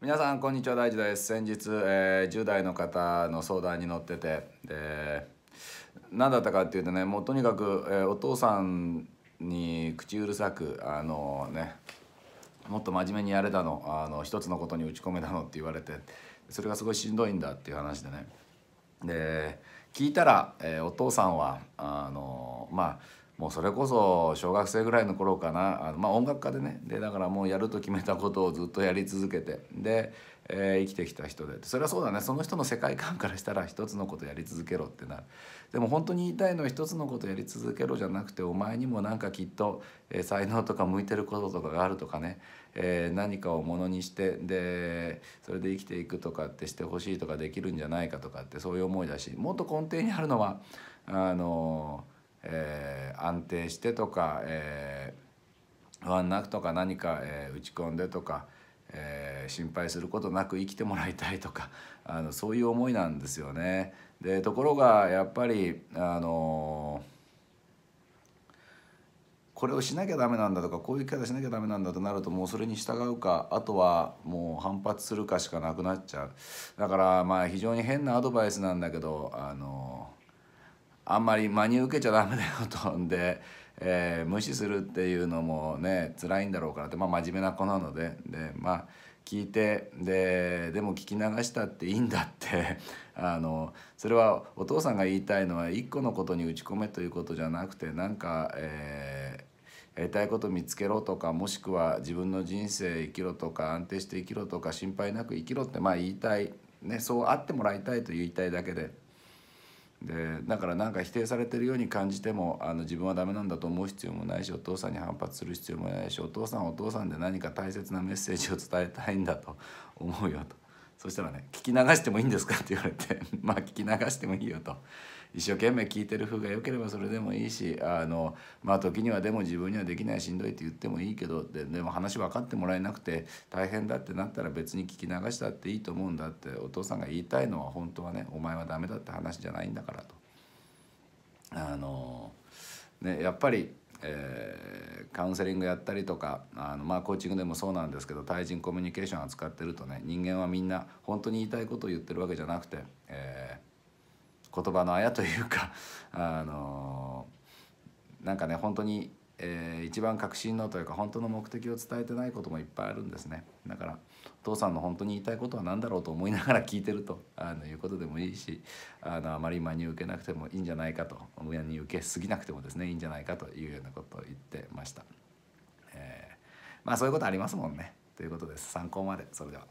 皆さんこんにちは大地です先日、えー、10代の方の相談に乗っててで何だったかっていうとねもうとにかく、えー、お父さんに口うるさくあのねもっと真面目にやれたのあの一つのことに打ち込めたのって言われてそれがすごいしんどいんだっていう話でねで聞いたら、えー、お父さんはあのまあもうそれこそ小学生ぐらいの頃かなあのまあ音楽家でねでだからもうやると決めたことをずっとやり続けてで、えー、生きてきた人でそれはそうだねその人の世界観からしたら一つのことやり続けろってなるでも本当に言いたいのは一つのことやり続けろじゃなくてお前にもなんかきっと、えー、才能とか向いてることとかがあるとかね、えー、何かをものにしてでそれで生きていくとかってしてほしいとかできるんじゃないかとかってそういう思いだしもっと根底にあるのはあのーえー、安定してとか、えー、不安なくとか何か、えー、打ち込んでとか、えー、心配することなく生きてもらいたいとか あのそういう思いなんですよね。でところがやっぱり、あのこれをしなきゃダメなんだとかこういう生き方しなきゃダメなんだとなるともうそれに従うかあとはもう反発するかしかなくなっちゃうだからまあ非常に変なアドバイスなんだけどあのあんまり真に受けちゃダメだよとん で、えー、無視するっていうのもね辛いんだろうからって、まあ、真面目な子なのででまあ聞いてででも聞き流したっていいんだって あのそれはお父さんが言いたいのは一個のことに打ち込めということじゃなくてなんか、えー、やりたいこと見つけろとかもしくは自分の人生生きろとか安定して生きろとか心配なく生きろってまあ言いたい、ね、そうあってもらいたいと言いたいだけで。でだからなんか否定されてるように感じてもあの自分はダメなんだと思う必要もないしお父さんに反発する必要もないしお父さんお父さんで何か大切なメッセージを伝えたいんだと思うよとそしたらね「聞き流してもいいんですか?」って言われて「まあ聞き流してもいいよ」と。一生懸命聞いてる風が良ければそれでもいいしあのまあ時にはでも自分にはできないしんどいって言ってもいいけどででも話分かってもらえなくて大変だってなったら別に聞き流したっていいと思うんだってお父さんが言いたいのは本当はねお前はダメだって話じゃないんだからと。あのねやっぱりえー、カウンセリングやったりとかあの、まあ、コーチングでもそうなんですけど対人コミュニケーション扱ってるとね人間はみんな本当に言いたいことを言ってるわけじゃなくて、えー、言葉のあやというか、あのー、なんかね本当にえー、一番確信のというか本当の目的を伝えてないこともいっぱいあるんですねだからお父さんの本当に言いたいことは何だろうと思いながら聞いてると あのいうことでもいいしあのあまり真に受けなくてもいいんじゃないかと親に受けすぎなくてもですねいいんじゃないかというようなことを言ってました、えー、まあそういうことありますもんねということです参考までそれでは。